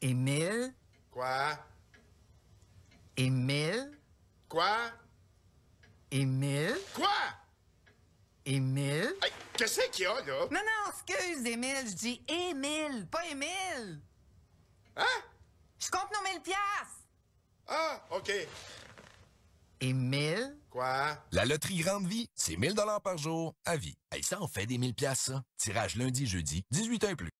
Émile. Quoi? Émile. Quoi? Émile. Quoi? Émile. Hey, Qu'est-ce qu'il y a, là? Non, non, excuse, Émile. Je dis Émile, pas Émile. Hein? Je compte nos 1000 piastres. Ah, OK. Émile. Quoi? La loterie Grande Vie, c'est 1000 par jour, à vie. Et ça en fait des 1000 piastres, ça. Tirage lundi, jeudi, 18 h et plus.